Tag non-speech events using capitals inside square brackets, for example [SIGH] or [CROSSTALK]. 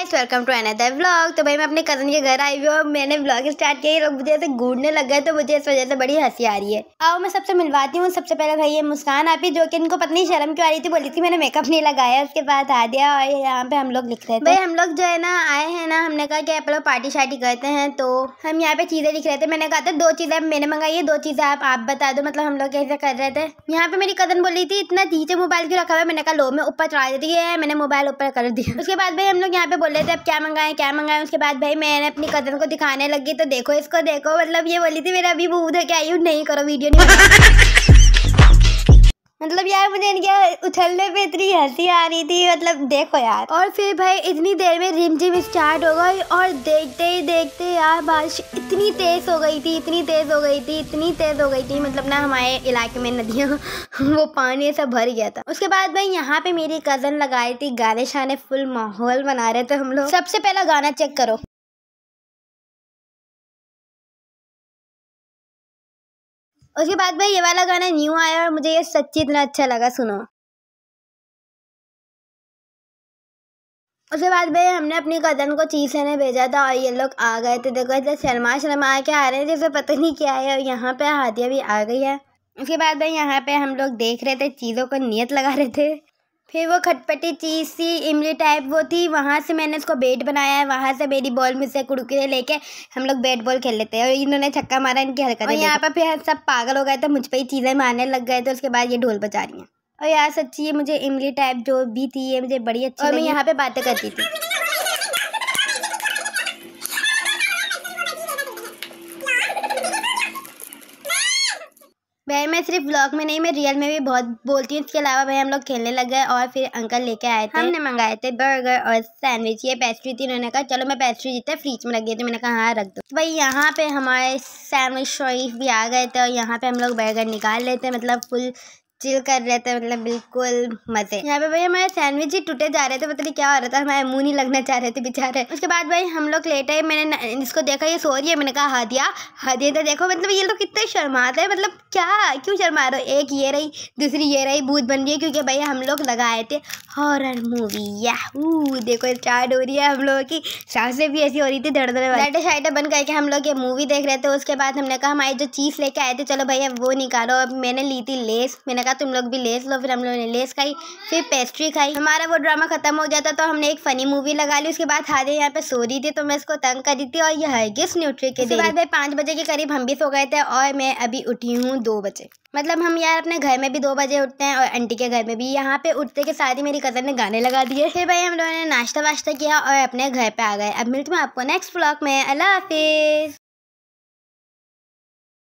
guys welcome to another vlog तो भाई मैं अपने कज़न के घर आई हुई और मैंने व्लॉग स्टार्ट किया लोग मुझे ऐसे घूरने लग गए तो मुझे इस वजह से बड़ी हंसी आ रही है आओ मैं सबसे मिलवाती हूँ सबसे पहले भाई ये मुस्कान ही जो कि इनको पत्नी शर्म क्यों आ रही थी बोली थी मैंने मेकअप नहीं लगाया उसके बाद आ दिया और यहाँ पे हम लोग लिख रहे थे भाई हम लोग जो है ना आए हैं ना हमने कहा कि आप लोग पार्टी शार्टी करते हैं तो हम यहाँ पे चीज़ें लिख रहे थे मैंने कहा था दो चीज़ें मैंने मंगाई है दो चीज़ें आप आप बता दो मतलब हम लोग कैसे कर रहे थे यहाँ पे मेरी कज़न बोली थी इतना नीचे मोबाइल क्यों रखा हुआ मैंने कहा लो मैं ऊपर चढ़ा देती है मैंने मोबाइल ऊपर कर दिया उसके बाद भाई हम लोग यहाँ पे बोल रहे थे अब क्या मंगाएं क्या मंगाएं उसके बाद भाई मैंने अपनी कज़न को दिखाने लगी तो देखो इसको देखो मतलब ये बोली थी मेरा अभी बूध है क्या यू नहीं करो वीडियो नहीं [LAUGHS] मतलब यार मुझे इनके उछलने पे इतनी हंसी आ रही थी मतलब देखो यार और फिर भाई इतनी देर में रिम जिम स्टार्ट हो गई और देखते ही देखते यार बारिश इतनी तेज हो गई थी इतनी तेज हो गई थी इतनी तेज हो गई थी मतलब ना हमारे इलाके में नदियाँ [LAUGHS] वो पानी सब भर गया था उसके बाद भाई यहाँ पे मेरी कजन लगाई थी गाने शाने फुल माहौल बना रहे थे हम लोग सबसे पहला गाना चेक करो उसके बाद भाई ये वाला गाना न्यू आया और मुझे ये सच्ची इतना अच्छा लगा सुनो उसके बाद भाई हमने अपनी कज़न को चीज लेने भेजा था और ये लोग आ गए थे देखो ऐसे शर्मा शर्मा के आ रहे हैं जैसे पता नहीं क्या है और यहाँ पे हादिया भी आ गई है उसके बाद भाई यहाँ पे हम लोग देख रहे थे चीज़ों को नियत लगा रहे थे फिर वो खटपटी चीज़ थी इमली टाइप वो थी वहाँ से मैंने उसको बेट बनाया है वहाँ से मेरी बॉल में से कुड़कुरे लेके हम लोग बैट बॉल खेल लेते हैं और इन्होंने छक्का मारा इनकी हरकत और यहाँ पर फिर सब पागल हो गए तो मुझ पर ही चीज़ें मारने लग गए थे उसके बाद ये ढोल बचा रही हैं और यार सच्ची ये मुझे इमली टाइप जो भी थी ये मुझे बड़ी अच्छी और मैं यहाँ पर बातें करती थी बहन मैं सिर्फ ब्लॉग में नहीं मैं रियल में भी बहुत बोलती हूँ इसके अलावा भाई हम लोग खेलने लग गए और फिर अंकल लेके आए थे हमने मंगाए थे बर्गर और सैंडविच ये पेस्ट्री थी उन्होंने कहा चलो मैं पेस्ट्री जीते फ्रिज में लग गई थी मैंने कहा हाँ रख दो तो भाई यहाँ पे हमारे सैंडविच शरीफ भी आ गए थे और यहाँ पे हम लोग बर्गर निकाल लेते मतलब फुल चिल कर रहे थे मतलब बिल्कुल मजे यहाँ पे भाई हमारे सैंडविच ही टूटे जा रहे थे पता नहीं क्या हो रहा था हमारे मुंह नहीं लगना चाह रहे थे बेचारे उसके बाद भाई हम लोग लेटे मैंने इसको देखा ये सो रही है मैंने कहा हादिया हादिया तो देखो मतलब ये लोग कितने शर्माते हैं मतलब क्या क्यों शर्मा रहे हो एक ये रही दूसरी ये रही भूत बन रही है क्योंकि भाई हम लोग लगाए थे हॉरर मूवी या देखो स्टार्ट हो रही है हम लोगों की सांसें भी ऐसी हो रही थी धड़ धड़ लाइटें शाइटें बन करके हम लोग ये मूवी देख रहे थे उसके बाद हमने कहा हमारी जो चीज़ लेके आए थे चलो भैया वो निकालो अब मैंने ली थी लेस मैंने लगा तुम लोग भी लेस लो फिर हम लोगों ने लेस खाई फिर पेस्ट्री खाई हमारा वो ड्रामा खत्म हो जाता तो हमने एक फनी मूवी लगा ली उसके बाद हादे यहाँ पे सो रही थी तो मैं इसको तंग कर दी थी और यह गिफ्ट न्यूट्री के बाद भाई पाँच बजे के करीब हम भी सो गए थे और मैं अभी उठी हूँ दो बजे मतलब हम यार अपने घर में भी दो बजे उठते हैं और आंटी के घर में भी यहाँ पे उठते के साथ ही मेरी कज़न ने गाने लगा दिए फिर भाई हम लोगों ने नाश्ता वाश्ता किया और अपने घर पे आ गए अब मिलती हूँ आपको नेक्स्ट ब्लॉग में अल्लाह हाफिज़